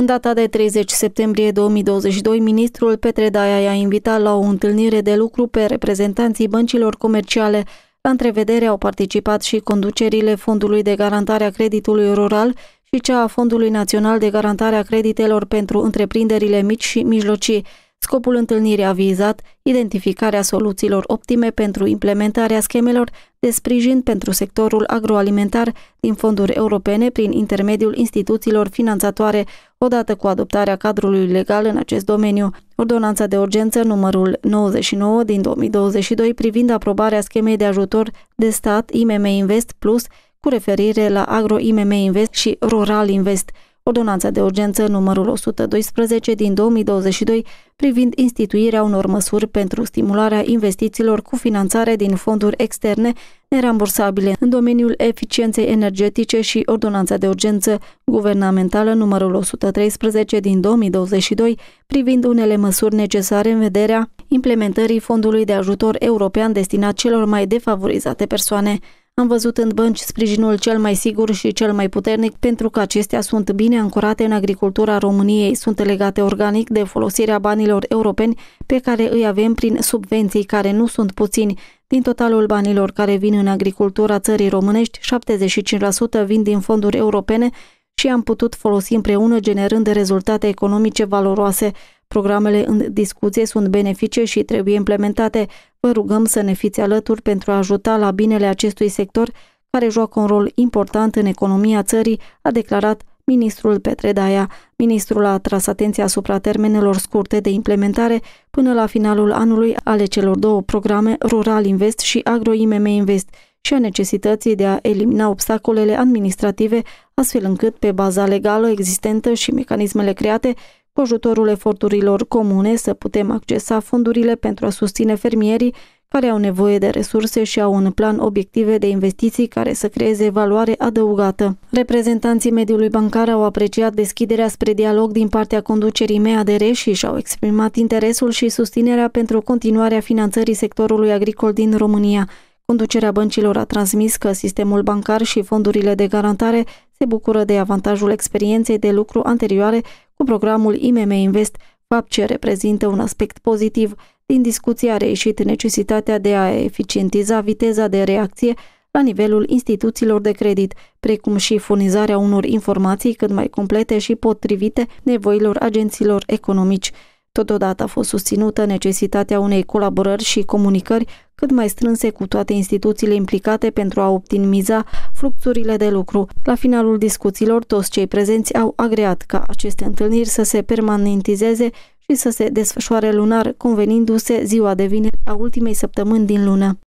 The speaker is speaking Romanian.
În data de 30 septembrie 2022, ministrul Petre Daia i-a invitat la o întâlnire de lucru pe reprezentanții băncilor comerciale. La întrevedere au participat și conducerile Fondului de Garantare a Creditului Rural și cea a Fondului Național de Garantare a Creditelor pentru Întreprinderile Mici și Mijlocii. Scopul întâlnirii a vizat identificarea soluțiilor optime pentru implementarea schemelor de sprijin pentru sectorul agroalimentar din fonduri europene prin intermediul instituțiilor finanțatoare, odată cu adoptarea cadrului legal în acest domeniu. Ordonanța de urgență numărul 99 din 2022 privind aprobarea schemei de ajutor de stat IMM Invest Plus cu referire la Agro IMM Invest și Rural Invest – Ordonanța de urgență numărul 112 din 2022 privind instituirea unor măsuri pentru stimularea investițiilor cu finanțare din fonduri externe nerambursabile în domeniul eficienței energetice și ordonanța de urgență guvernamentală numărul 113 din 2022 privind unele măsuri necesare în vederea implementării fondului de ajutor european destinat celor mai defavorizate persoane. Am văzut în bănci sprijinul cel mai sigur și cel mai puternic pentru că acestea sunt bine ancorate în agricultura României, sunt legate organic de folosirea banilor europeni pe care îi avem prin subvenții care nu sunt puțini. Din totalul banilor care vin în agricultura țării românești, 75% vin din fonduri europene și am putut folosi împreună generând rezultate economice valoroase. Programele în discuție sunt benefice și trebuie implementate. Vă rugăm să ne fiți alături pentru a ajuta la binele acestui sector care joacă un rol important în economia țării, a declarat ministrul Petre Daia. Ministrul a tras atenția asupra termenelor scurte de implementare până la finalul anului ale celor două programe Rural Invest și Agro IMM Invest și a necesității de a elimina obstacolele administrative, astfel încât, pe baza legală existentă și mecanismele create, cu ajutorul eforturilor comune să putem accesa fondurile pentru a susține fermierii care au nevoie de resurse și au un plan obiective de investiții care să creeze valoare adăugată. Reprezentanții mediului bancar au apreciat deschiderea spre dialog din partea conducerii de și și-au exprimat interesul și susținerea pentru continuarea finanțării sectorului agricol din România. Conducerea băncilor a transmis că sistemul bancar și fondurile de garantare se bucură de avantajul experienței de lucru anterioare cu programul IMM Invest, fapt ce reprezintă un aspect pozitiv. Din discuție a reieșit necesitatea de a eficientiza viteza de reacție la nivelul instituțiilor de credit, precum și furnizarea unor informații cât mai complete și potrivite nevoilor agenților economici. Totodată a fost susținută necesitatea unei colaborări și comunicări cât mai strânse cu toate instituțiile implicate pentru a optimiza fluxurile de lucru. La finalul discuțiilor, toți cei prezenți au agreat ca aceste întâlniri să se permanentizeze și să se desfășoare lunar, convenindu-se ziua de vineri a ultimei săptămâni din lună.